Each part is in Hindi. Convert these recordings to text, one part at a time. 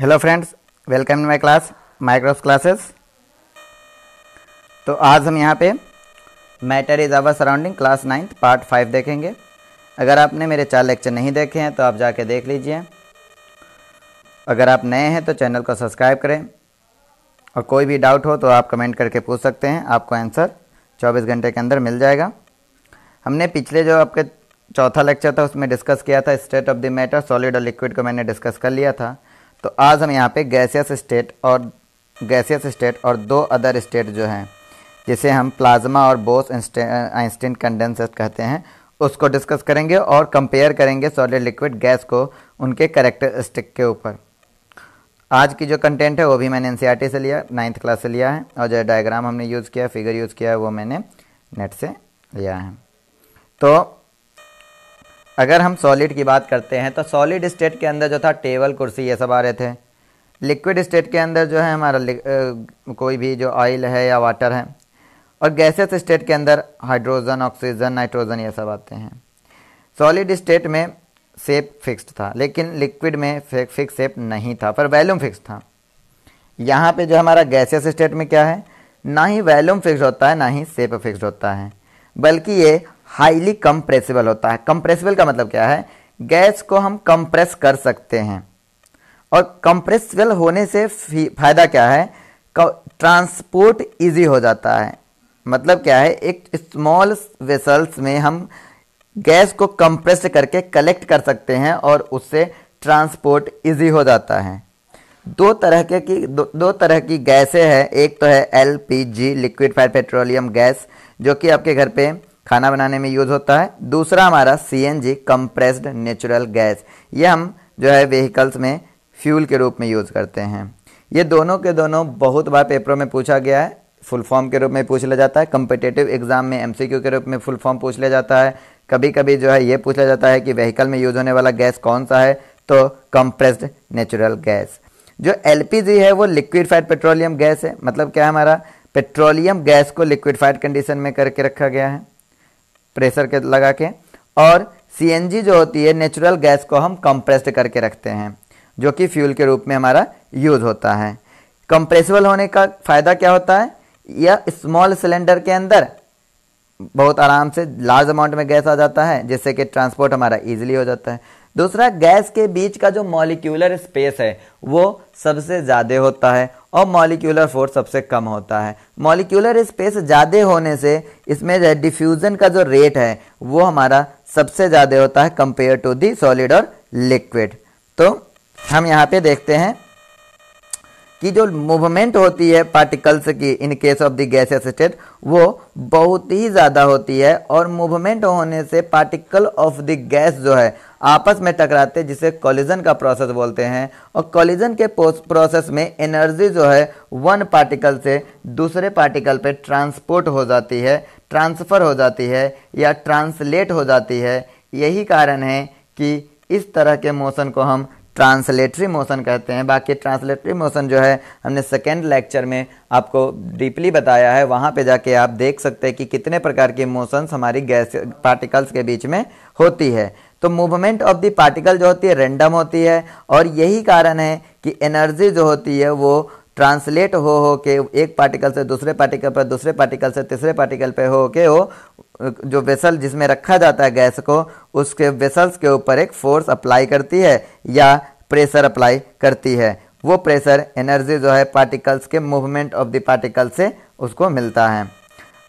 hello friends welcome to my class micros classes तो आज हम यहाँ पे matter is our surrounding class ninth part five देखेंगे अगर आपने मेरे चार लेक्चर नहीं देखे हैं तो आप जाके देख लीजिए अगर आप नए हैं तो चैनल को सब्सक्राइब करें और कोई भी डाउट हो तो आप कमेंट करके पूछ सकते हैं आपको आंसर 24 घंटे के अंदर मिल जाएगा हमने पिछले जो आपके चौथा लेक्चर था उसमें डिस्कस किया था state of the matter solid और लिक्विड को मैंने डिस्कस कर लिया था तो आज हम यहाँ पे गैसियस स्टेट और गैसियस स्टेट और दो अदर स्टेट जो हैं जिसे हम प्लाज्मा और बोस आइंस्टीन कंडेंसर कहते हैं उसको डिस्कस करेंगे और कंपेयर करेंगे सॉलिड लिक्विड गैस को उनके करेक्टरिस्टिक के ऊपर आज की जो कंटेंट है वो भी मैंने एन e से लिया नाइन्थ क्लास से लिया है और जो डायग्राम हमने यूज़ किया फिगर यूज़ किया है वो मैंने नेट से लिया है तो अगर हम सॉलिड की बात करते हैं तो सॉलिड स्टेट के अंदर जो था टेबल कुर्सी ये सब आ रहे थे लिक्विड स्टेट के अंदर जो है हमारा कोई भी जो ऑयल है या वाटर है और गैसेस स्टेट के अंदर हाइड्रोजन ऑक्सीजन नाइट्रोजन ये सब आते हैं सॉलिड स्टेट में सेप फिक्स्ड था लेकिन लिक्विड में फिक्स सेप नहीं था पर वैल्यूम फिक्स था यहाँ पे जो हमारा गैसेस स्टेट में क्या है ना ही वैल्यूम फिक्स होता है ना ही सेप फिक्स होता है बल्कि ये हाईली कंप्रेसिबल होता है कंप्रेसिबल का मतलब क्या है गैस को हम कंप्रेस कर सकते हैं और कंप्रेसिबल होने से फ़ायदा क्या है ट्रांसपोर्ट इजी हो जाता है मतलब क्या है एक स्मॉल वेसल्स में हम गैस को कंप्रेस करके कलेक्ट कर सकते हैं और उससे ट्रांसपोर्ट इजी हो जाता है दो तरह के की दो, दो तरह की गैसें हैं एक तो है LPG liquefied petroleum gas जो कि आपके घर पे खाना बनाने में यूज़ होता है दूसरा हमारा C N G compressed natural gas ये हम जो है व्हीकल्स में फ्यूल के रूप में यूज़ करते हैं ये दोनों के दोनों बहुत बार पेपरों में पूछा गया है फुल फॉर्म के रूप में पूछ लिया जाता है कम्पिटेटिव एग्जाम में एम के रूप में फुल फॉर्म पूछ लिया जाता है कभी कभी जो है ये पूछा जाता है कि व्हीकल में यूज़ होने वाला गैस कौन सा है तो कंप्रेस्ड नेचुरल गैस जो एल है वो लिक्विडफाइड पेट्रोलियम गैस है मतलब क्या है हमारा पेट्रोलियम गैस को लिक्विडफाइड कंडीशन में करके रखा गया है प्रेशर के लगा के और सीएनजी जो होती है नेचुरल गैस को हम कंप्रेस्ड करके रखते हैं जो कि फ्यूल के रूप में हमारा यूज होता है कंप्रेसिबल होने का फ़ायदा क्या होता है यह स्मॉल सिलेंडर के अंदर बहुत आराम से लार्ज अमाउंट में गैस आ जाता है जिससे कि ट्रांसपोर्ट हमारा इजीली हो जाता है दूसरा गैस के बीच का जो मॉलिक्यूलर स्पेस है वो सबसे ज़्यादा होता है और मॉलिक्यूलर फोर्स सबसे कम होता है मॉलिक्यूलर स्पेस ज़्यादा होने से इसमें डिफ्यूज़न का जो रेट है वो हमारा सबसे ज़्यादा होता है कंपेयर टू दी सॉलिड और लिक्विड तो हम यहाँ पे देखते हैं कि जो मूवमेंट होती है पार्टिकल्स की in case of the gas state वो बहुत ही ज़्यादा होती है और मूवमेंट होने से पार्टिकल ऑफ द गैस जो है आपस में टकराते जिसे कॉलिजन का प्रोसेस बोलते हैं और कॉलिजन के प्रोसेस में एनर्जी जो है वन पार्टिकल से दूसरे पार्टिकल पे ट्रांसपोर्ट हो जाती है ट्रांसफ़र हो जाती है या ट्रांसलेट हो जाती है यही कारण है कि इस तरह के मोशन को हम ट्रांसलेटरी मोशन कहते हैं बाकी ट्रांसलेटरी मोशन जो है हमने सेकेंड लेक्चर में आपको डीपली बताया है वहाँ पे जाके आप देख सकते हैं कि कितने प्रकार के मोशंस हमारी गैस पार्टिकल्स के बीच में होती है तो मूवमेंट ऑफ द पार्टिकल जो होती है रेंडम होती है और यही कारण है कि एनर्जी जो होती है वो ट्रांसलेट हो हो के एक पार्टिकल से दूसरे पार्टिकल पर दूसरे पार्टिकल से तीसरे पार्टिकल पे हो के वो जो वेसल जिसमें रखा जाता है गैस को उसके वेसल्स के ऊपर एक फोर्स अप्लाई करती है या प्रेशर अप्लाई करती है वो प्रेशर एनर्जी जो है पार्टिकल्स के मूवमेंट ऑफ द पार्टिकल से उसको मिलता है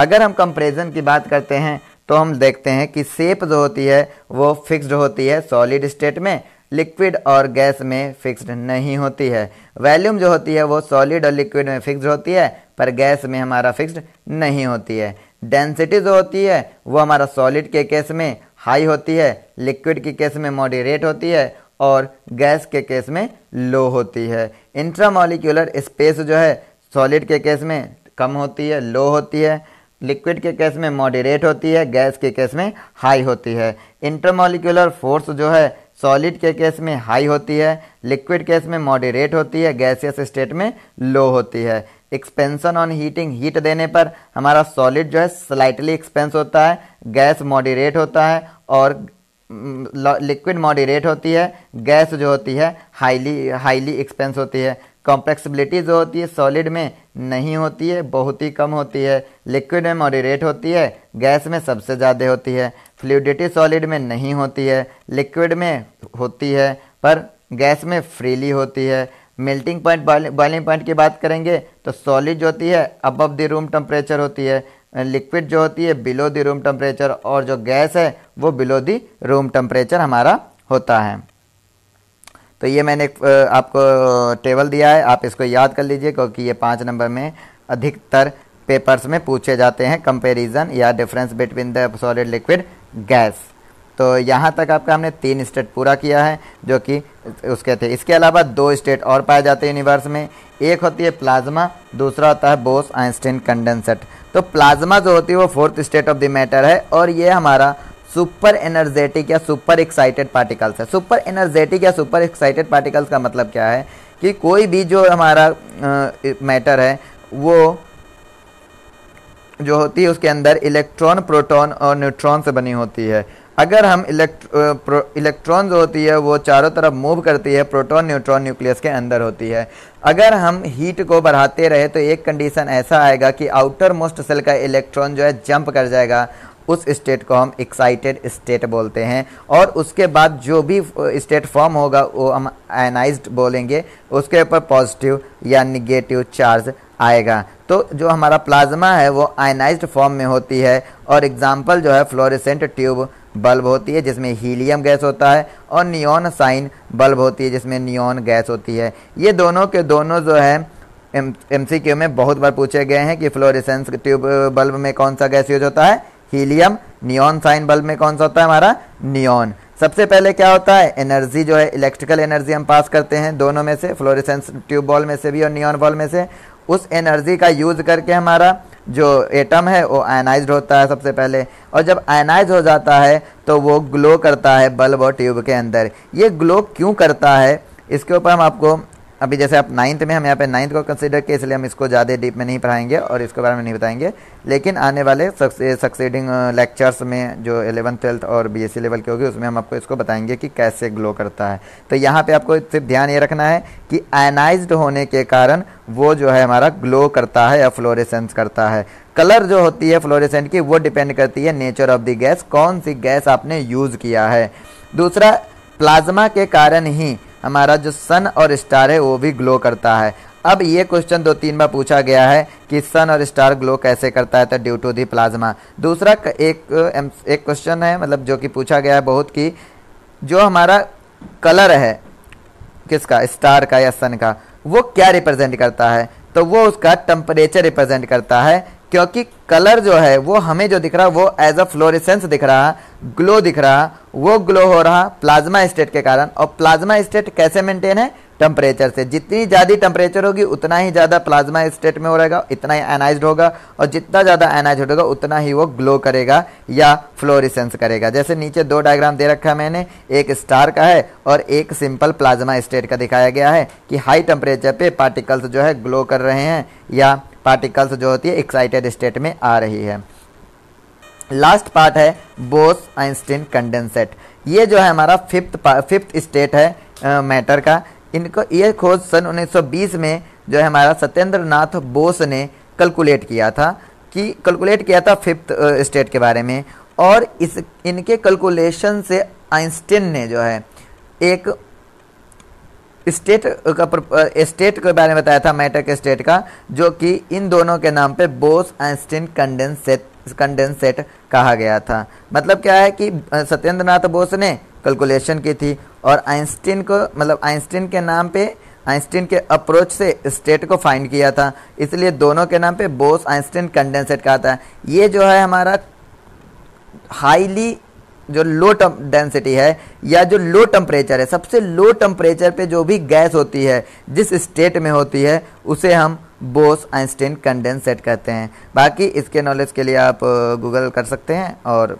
अगर हम कंप्रेशन की बात करते हैं तो हम देखते हैं कि सेप जो होती है वो फिक्स्ड होती है सॉलिड स्टेट में लिक्विड और गैस में फिक्स्ड नहीं होती है वैल्यूम जो होती है वो सॉलिड और लिक्विड में फिक्स्ड होती है पर गैस में हमारा फिक्स्ड नहीं होती है डेंसिटी जो होती है वो हमारा सॉलिड के केस में हाई होती है लिक्विड के केस में मॉडरेट होती है और गैस के केस में लो होती है इंट्रामोलिकुलर स्पेस जो है सॉलिड के केस में कम होती है लो होती है लिक्विड के केस में मॉडरेट होती है गैस के केस में हाई होती है इंटरमोलिकुलर फोर्स जो है सॉलिड के केस में हाई होती है लिक्विड केस में मॉडरेट होती है गैसियस स्टेट में लो होती है एक्सपेंसन ऑन हीटिंग हीट देने पर हमारा सॉलिड जो है स्लाइटली एक्सपेंस होता है गैस मॉडरेट होता है और लिक्विड मॉडरेट होती है गैस जो होती है हाईली हाईली एक्सपेंस होती है कॉम्प्लेक्सिबिलिटी जो होती है सॉलिड में नहीं होती है बहुत ही कम होती है लिक्विड में मॉडरेट होती है गैस में सबसे ज़्यादा होती है फ्लूडिटी सॉलिड में नहीं होती है लिक्विड में होती है पर गैस में फ्रीली होती है मेल्टिंग पॉइंट बॉइलिंग पॉइंट की बात करेंगे तो सॉलिड जो होती है अबव द रूम टेम्परेचर होती है लिक्विड जो होती है बिलो द रूम टेम्परेचर और जो गैस है वो बिलो द रूम टेम्परेचर हमारा होता है तो ये मैंने आपको टेबल दिया है आप इसको याद कर लीजिए क्योंकि ये पाँच नंबर में अधिकतर पेपर्स में पूछे जाते हैं कंपेरिजन या difference between the solid liquid gas तो यहाँ तक आपका हमने तीन स्टेट पूरा किया है जो कि उसके थे इसके अलावा दो स्टेट और पाए जाते हैं यूनिवर्स में एक होती है प्लाज्मा दूसरा होता है बोस आइंस्टीन कंडेंसेट तो प्लाज्मा जो होती है वो fourth state of the matter है और ये हमारा सुपर एनर्जेटिक या सुपर एक्साइटेड पार्टिकल्स है सुपर एनर्जेटिक या सुपर एक्साइटेड पार्टिकल्स का मतलब क्या है कि कोई भी जो हमारा मैटर है वो जो होती है उसके अंदर इलेक्ट्रॉन प्रोटॉन और न्यूट्रॉन से बनी होती है अगर हम इलेक्ट्रॉन जो होती है वो चारों तरफ मूव करती है प्रोटॉन न्यूट्रॉन न्यूक्लियस के अंदर होती है अगर हम हीट को बढ़ाते रहे तो एक कंडीशन ऐसा आएगा कि आउटर मोस्ट सेल का इलेक्ट्रॉन जो है जंप कर जाएगा उस स्टेट को हम एक्साइटेड स्टेट बोलते हैं और उसके बाद जो भी स्टेट फॉर्म होगा वो हम आयनाइज बोलेंगे उसके ऊपर पॉजिटिव या निगेटिव चार्ज आएगा तो जो हमारा प्लाज्मा है वो आयनाइज फॉर्म में होती है और एग्जाम्पल जो है फ्लोरिसेंट ट्यूब बल्ब होती है जिसमें हीलियम गैस होता है और नियोन साइन बल्ब होती है जिसमें नियोन गैस होती है ये दोनों के दोनों जो है एम में बहुत बार पूछे गए हैं कि फ्लोरिसेंस ट्यूब बल्ब में कौन सा गैस यूज होता है हीलियम नियॉन साइन बल्ब में कौन सा होता है हमारा नियॉन सबसे पहले क्या होता है एनर्जी जो है इलेक्ट्रिकल एनर्जी हम पास करते हैं दोनों में से फ्लोरिसेंस ट्यूब बॉल में से भी और नियॉन बॉल में से उस एनर्जी का यूज़ करके हमारा जो एटम है वो आयनाइज होता है सबसे पहले और जब आयनाइज हो जाता है तो वो ग्लो करता है बल्ब और ट्यूब के अंदर ये ग्लो क्यों करता है इसके ऊपर हम आपको अभी जैसे आप नाइन्थ में हम यहाँ पे नाइन्थ को कंसिडर किए इसलिए हम इसको ज़्यादा डीप में नहीं पढ़ाएंगे और इसके बारे में नहीं बताएंगे लेकिन आने वाले सक्सेडिंग लेक्चर्स uh, में जो एलेवन ट्वेल्थ और बीएससी लेवल के होगी उसमें हम आपको इसको बताएंगे कि कैसे ग्लो करता है तो यहाँ पे आपको सिर्फ ध्यान ये रखना है कि आयनाइज होने के कारण वो जो है हमारा ग्लो करता है या फ्लोरेसेंस करता है कलर जो होती है फ्लोरेसेंट की वो डिपेंड करती है नेचर ऑफ द गैस कौन सी गैस आपने यूज़ किया है दूसरा प्लाज्मा के कारण ही हमारा जो सन और स्टार है वो भी ग्लो करता है अब ये क्वेश्चन दो तीन बार पूछा गया है कि सन और स्टार ग्लो कैसे करता है तो ड्यू टू दी प्लाज्मा दूसरा एक एक क्वेश्चन है मतलब जो कि पूछा गया है बहुत कि जो हमारा कलर है किसका स्टार का या सन का वो क्या रिप्रेजेंट करता है तो वो उसका टेम्परेचर रिप्रेजेंट करता है क्योंकि कलर जो है वो हमें जो दिख रहा वो एज अ फ्लोरिसेंस दिख रहा ग्लो दिख रहा वो ग्लो हो रहा प्लाज्मा स्टेट के कारण और प्लाज्मा स्टेट कैसे मेंटेन है टेम्परेचर से जितनी ज़्यादा टेम्परेचर होगी उतना ही ज़्यादा प्लाज्मा स्टेट में हो रहेगा इतना ही एनाइज होगा और जितना ज़्यादा एनाइज होगा उतना ही वो ग्लो करेगा या फ्लोरिसेंस करेगा जैसे नीचे दो डायग्राम दे रखा है मैंने एक स्टार का है और एक सिंपल प्लाज्मा स्टेट का दिखाया गया है कि हाई टेम्परेचर पे पार्टिकल्स जो है ग्लो कर रहे हैं या पार्टिकल्स जो होती है एक्साइटेड स्टेट में आ रही है लास्ट पार्ट है बोस आइंस्टीन कंडेंसेट ये जो है हमारा फिफ्थ फिफ्थ स्टेट है मैटर का इनको ये खोज सन 1920 में जो है हमारा सत्येंद्र नाथ बोस ने कैलकुलेट किया था कि कैलकुलेट किया था फिफ्थ स्टेट के बारे में और इस इनके कैलकुलेशन से आइंस्टीन ने जो है एक स्टेट का स्टेट के बारे में बताया था मैटक स्टेट का जो कि इन दोनों के नाम पे बोस आइंस्टीन कंडेंसेट कंडेंसेट कहा गया था मतलब क्या है कि सत्येंद्र नाथ बोस ने कैलकुलेशन की थी और आइंस्टीन को मतलब आइंस्टीन के नाम पे आइंस्टीन के अप्रोच से स्टेट को फाइंड किया था इसलिए दोनों के नाम पे बोस आइंस्टीन कंडेंसेट कहा था ये जो है हमारा हाईली जो लो डेंसिटी है या जो लो टेम्परेचर है सबसे लो टेम्परेचर पे जो भी गैस होती है जिस स्टेट में होती है उसे हम बोस आइंस्टीन कंडेंस सेट कहते हैं बाकी इसके नॉलेज के लिए आप गूगल कर सकते हैं और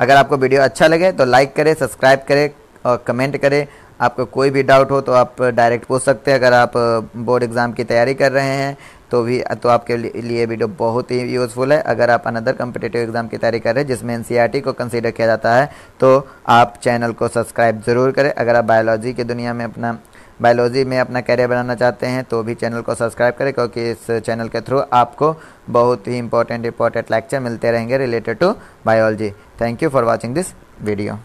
अगर आपको वीडियो अच्छा लगे तो लाइक करें सब्सक्राइब करें और कमेंट करें आपको कोई भी डाउट हो तो आप डायरेक्ट पूछ सकते हैं अगर आप बोर्ड एग्ज़ाम की तैयारी कर रहे हैं तो भी तो आपके लिए वीडियो बहुत ही यूज़फुल है अगर आप अनदर कम्पिटेटिव एग्ज़ाम की तैयारी कर रहे हैं जिसमें एन e को कंसिडर किया जाता है तो आप चैनल को सब्सक्राइब ज़रूर करें अगर आप बायोलॉजी की दुनिया में अपना बायोलॉजी में अपना कैरियर बनाना चाहते हैं तो भी चैनल को सब्सक्राइब करें क्योंकि इस चैनल के थ्रू आपको बहुत ही इंपॉर्टेंट इंपॉर्टेंट लेक्चर मिलते रहेंगे related to biology thank you for watching this video